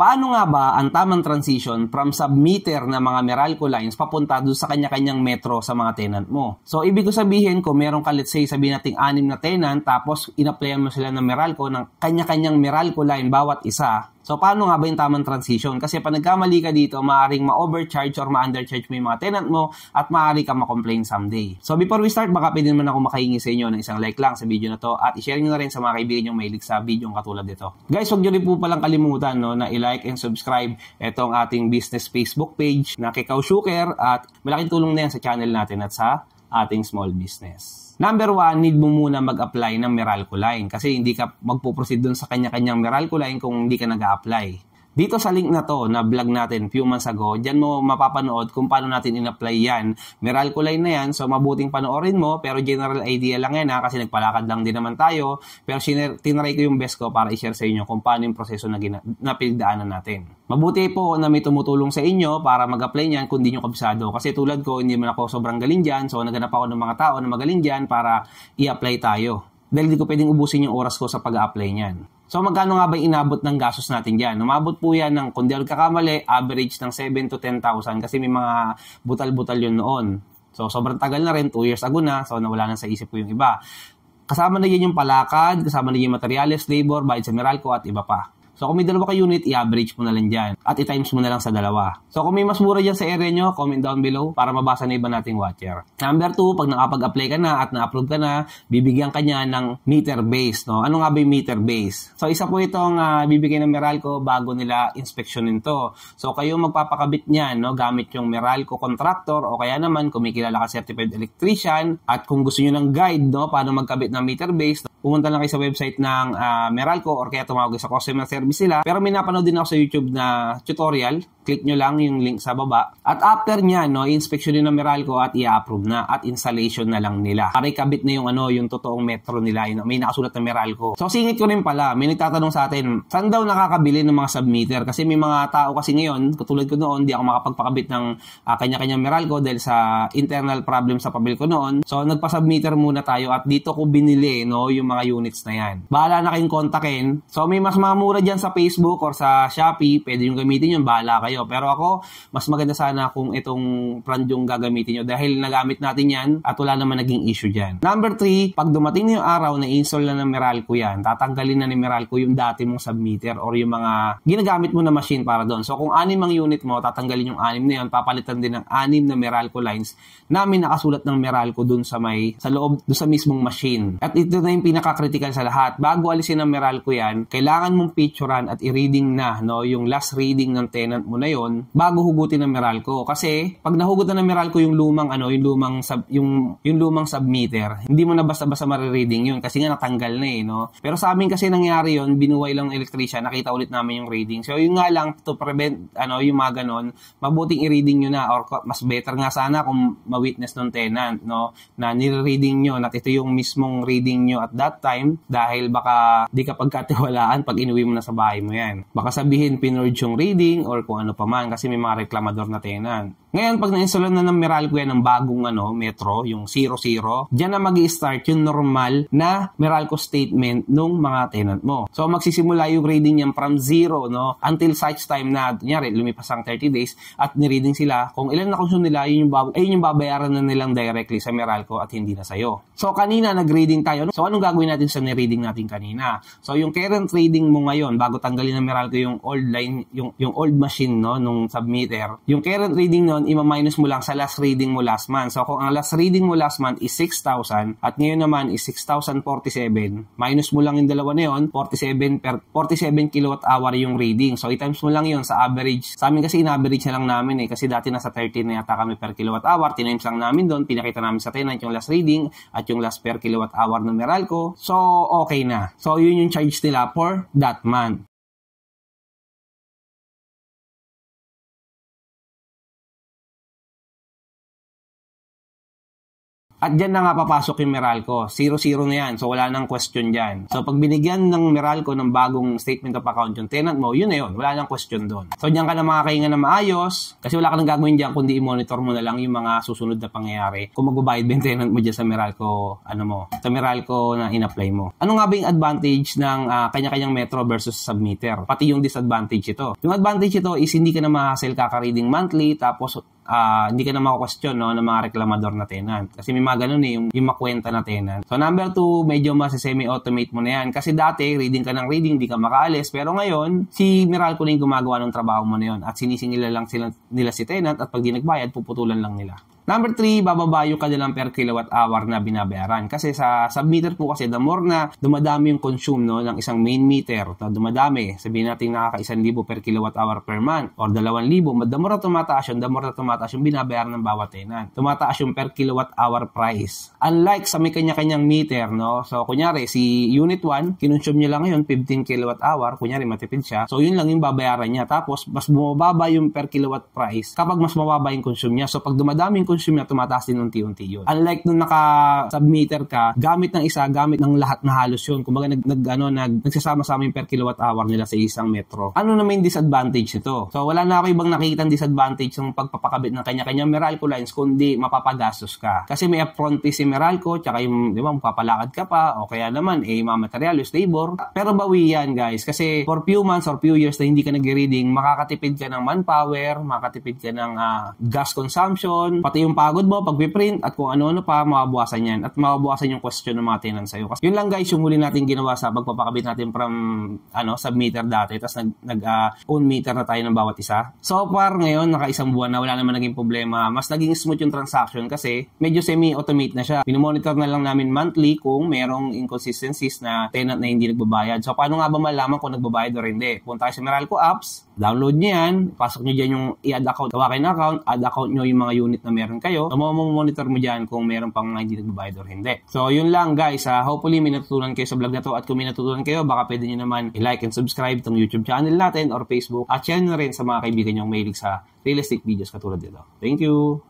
Paano nga ba ang tamang transition from submeter ng mga Meralco lines papunta doon sa kanya-kanyang metro sa mga tenant mo? So, ibig ko sabihin, kung meron ka, let's say, sabihin nating anim na tenant, tapos in-applyan mo sila ng Meralco ng kanya-kanyang Meralco line bawat isa, So, paano nga ba yung tamang transition? Kasi pag nagkamali ka dito, maaaring ma-overcharge or ma-undercharge mo yung mga tenant mo at maaari ka ma-complain someday. So, before we start, baka pwede naman ako makahingi sa inyo ng isang like lang sa video na to at i-share nyo na rin sa mga kaibigan nyo mahilig sa video katulad nito. Guys, huwag nyo rin po palang kalimutan no, na i-like and subscribe itong ating business Facebook page na Kikaw Shuker at malaking tulong na yan sa channel natin at sa ating small business. Number one, need mo muna mag-apply ng Meralco Line kasi hindi ka magpo-proceed dun sa kanya-kanyang Meralco Line kung hindi ka nag-apply. Dito sa link na to na vlog natin few months ago, dyan mo mapapanood kung paano natin in-apply yan. Meral kulay na yan, so mabuting panoorin mo, pero general idea lang yan ha, kasi nagpalakad lang din naman tayo. Pero siner- tinry ko yung best ko para i-share sa inyo kung paano yung proseso na, gina- na pinagdaanan natin. Mabuti po na may tumutulong sa inyo para mag-apply niyan kung di nyo kabisado. Kasi tulad ko, hindi man ako sobrang galing dyan, so naganap ako ng mga tao na magaling dyan para i-apply tayo. Dahil di ko pwedeng ubusin yung oras ko sa pag-apply niyan. So magkano nga ba inabot ng gastos natin diyan? Umabot po yan ng, kung ako kakamali, average ng 7 to 10,000 kasi may mga butal-butal yun noon. So sobrang tagal na rin, 2 years ago na, so nawala na sa isip ko yung iba. Kasama na yun yung palakad, kasama na yun yung materials, labor, bayad sa Meralco at iba pa. So kung may dalawa ka unit, i-average mo na lang dyan. At i-times mo na lang sa dalawa. So kung may mas mura dyan sa area nyo, comment down below para mabasa na iba nating watcher. Number 2, pag nakapag-apply ka na at na-approve ka na, bibigyan ka niya ng meter base. No? Ano nga ba yung meter base? So isa po itong uh, bibigay ng Meralco bago nila inspeksyonin to. So kayo magpapakabit niyan no? gamit yung Meralco contractor o kaya naman kumikilala ka certified electrician at kung gusto niyo ng guide no? paano magkabit ng meter base, pumunta lang kayo sa website ng uh, Meralco or kaya tumawag sa customer service service nila. Pero may napanood din ako sa YouTube na tutorial. Click nyo lang yung link sa baba. At after niya, no, inspection din ng Meralco at i-approve na at installation na lang nila. Para ikabit na yung ano, yung totoong metro nila, yung may nakasulat na Meralco. So singit ko rin pala, may nagtatanong sa atin, saan daw nakakabili ng mga submitter? Kasi may mga tao kasi ngayon, katulad ko noon, di ako makapagpakabit ng uh, kanya-kanyang Meralco dahil sa internal problem sa pabil ko noon. So nagpa-submitter muna tayo at dito ko binili no, yung mga units na yan. Bahala na kayong kontakin. So may mas mamura dyan sa Facebook or sa Shopee, pwede yung gamitin yun, bahala kayo. Pero ako, mas maganda sana kung itong brand yung gagamitin nyo dahil nagamit natin yan at wala naman naging issue dyan. Number three, pag dumating na yung araw na install na ng Meralco yan, tatanggalin na ni Meralco yung dati mong submitter or yung mga ginagamit mo na machine para doon. So kung anim ang unit mo, tatanggalin yung anim na yun, papalitan din ng anim na Meralco lines namin nakasulat ng Meralco doon sa may sa loob doon sa mismong machine. At ito na yung pinaka-critical sa lahat. Bago alisin ng Meralco yan, kailangan mong picture pinicturean at i-reading na no yung last reading ng tenant mo na yon bago hugutin ng Meralco kasi pag nahugot na ng Meralco yung lumang ano yung lumang sub, yung yung lumang submitter hindi mo na basta-basta mare-reading yun kasi nga natanggal na eh no pero sa amin kasi nangyari yon binuway lang electrician nakita ulit namin yung reading so yun nga lang to prevent ano yung mga ganon mabuting i-reading nyo na or mas better nga sana kung ma-witness ng tenant no na ni reading nyo at ito yung mismong reading nyo at that time dahil baka di ka pagkatiwalaan pag inuwi mo na sa sa bahay mo yan. Baka sabihin, pinurge yung reading or kung ano pa man kasi may mga reklamador na tenant. Ngayon, pag na nainstalan na ng Meralco yan ng bagong ano, metro, yung 00, dyan na mag start yung normal na Meralco statement ng mga tenant mo. So, magsisimula yung grading niyan from 0 no, until such time na, kunyari, lumipas ang 30 days at nireading sila kung ilan na consume nila, yun yung, bab- yun yung babayaran na nilang directly sa Meralco at hindi na sa'yo. So, kanina nag-reading tayo. No? So, anong gagawin natin sa nireading natin kanina? So, yung current reading mo ngayon, bago tanggalin ng Meralco yung old line, yung, yung old machine no, nung submitter, yung current reading no, noon, ima-minus mo lang sa last reading mo last month. So kung ang last reading mo last month is 6,000 at ngayon naman is 6,047, minus mo lang yung dalawa na yun, 47 per 47 kilowatt hour yung reading. So i-times mo lang yun sa average. Sa amin kasi in-average na lang namin eh kasi dati nasa 13 na yata kami per kilowatt hour. Tinimes lang namin doon, pinakita namin sa tenant yung last reading at yung last per kilowatt hour numeral ko. So okay na. So yun yung charge nila for that month. At dyan na nga papasok yung Meralco. 0-0 na yan. So, wala nang question dyan. So, pag binigyan ng Meralco ng bagong statement of account yung tenant mo, yun na yun. Wala nang question doon. So, dyan ka na mga makakahinga na maayos kasi wala ka nang gagawin dyan kundi i-monitor mo na lang yung mga susunod na pangyayari kung magbabayad ba yung tenant mo dyan sa Meralco, ano mo, sa Meralco na in-apply mo. Ano nga ba yung advantage ng uh, kanya-kanyang metro versus submitter? Pati yung disadvantage ito. Yung advantage ito is hindi ka na ma-hassle kaka-reading monthly tapos uh, hindi ka na makakwestiyon no, ng mga reklamador na tenant. Kasi may mga ganun eh, yung, yung makwenta na tenant. So number two, medyo mas semi automate mo na yan. Kasi dati, reading ka ng reading, di ka makaalis. Pero ngayon, si Meralco na yung gumagawa ng trabaho mo na yun. At sinisingila lang sila, nila si tenant at pag di nagbayad, puputulan lang nila. Number 3, bababa yung kanilang per kilowatt hour na binabayaran. Kasi sa submeter po kasi, the more na dumadami yung consume no, ng isang main meter, na dumadami, sabihin natin nakaka 1,000 per kilowatt hour per month or 2,000, the more na tumataas yun, the more na tumataas yung binabayaran ng bawat tenant. Tumataas yung per kilowatt hour price. Unlike sa may kanya-kanyang meter, no? So, kunyari, si unit 1, kinonsume niya lang ngayon 15 kilowatt hour, kunyari matipid siya. So, yun lang yung babayaran niya. Tapos, mas bumababa yung per kilowatt price kapag mas mababa yung consume niya. So, pag dumadami yung consume consume na tumataas din unti-unti yun. Unlike nung naka-submeter ka, gamit ng isa, gamit ng lahat na halos yun. Kumbaga nag, nag, ano, nag, nagsasama-sama yung per kilowatt hour nila sa isang metro. Ano naman yung disadvantage nito? So wala na ako ibang nakikita disadvantage ng pagpapakabit ng kanya-kanya Meralco lines kundi mapapagastos ka. Kasi may upfront fee si Meralco tsaka yung, di ba, mapapalakad ka pa o kaya naman, eh, mga materials, labor. Pero bawi yan, guys. Kasi for few months or few years na hindi ka nag-reading, makakatipid ka ng manpower, makakatipid ka ng uh, gas consumption, pati yung yung pagod mo, pagpiprint, at kung ano-ano pa, mabawasan yan. At mabawasan yung question ng mga tenant sa'yo. Kasi yun lang guys, yung huli natin ginawa sa pagpapakabit natin from ano, submeter dati, tapos nag, nag uh, own meter na tayo ng bawat isa. So far ngayon, naka isang buwan na wala naman naging problema. Mas naging smooth yung transaction kasi medyo semi-automate na siya. Minomonitor na lang namin monthly kung merong inconsistencies na tenant na hindi nagbabayad. So paano nga ba malaman kung nagbabayad o hindi? Punta tayo sa Meralco Apps, Download nyo yan, pasok nyo dyan yung i-add account, tawakin account, add account nyo yung mga unit na meron kayo. So, monitor mo dyan kung meron pang hindi nagbabayad or hindi. So, yun lang guys. Uh, hopefully, may natutunan kayo sa vlog na to at kung may natutunan kayo, baka pwede nyo naman i-like and subscribe tong YouTube channel natin or Facebook at share nyo rin sa mga kaibigan nyo mahilig sa realistic videos katulad nito. Thank you!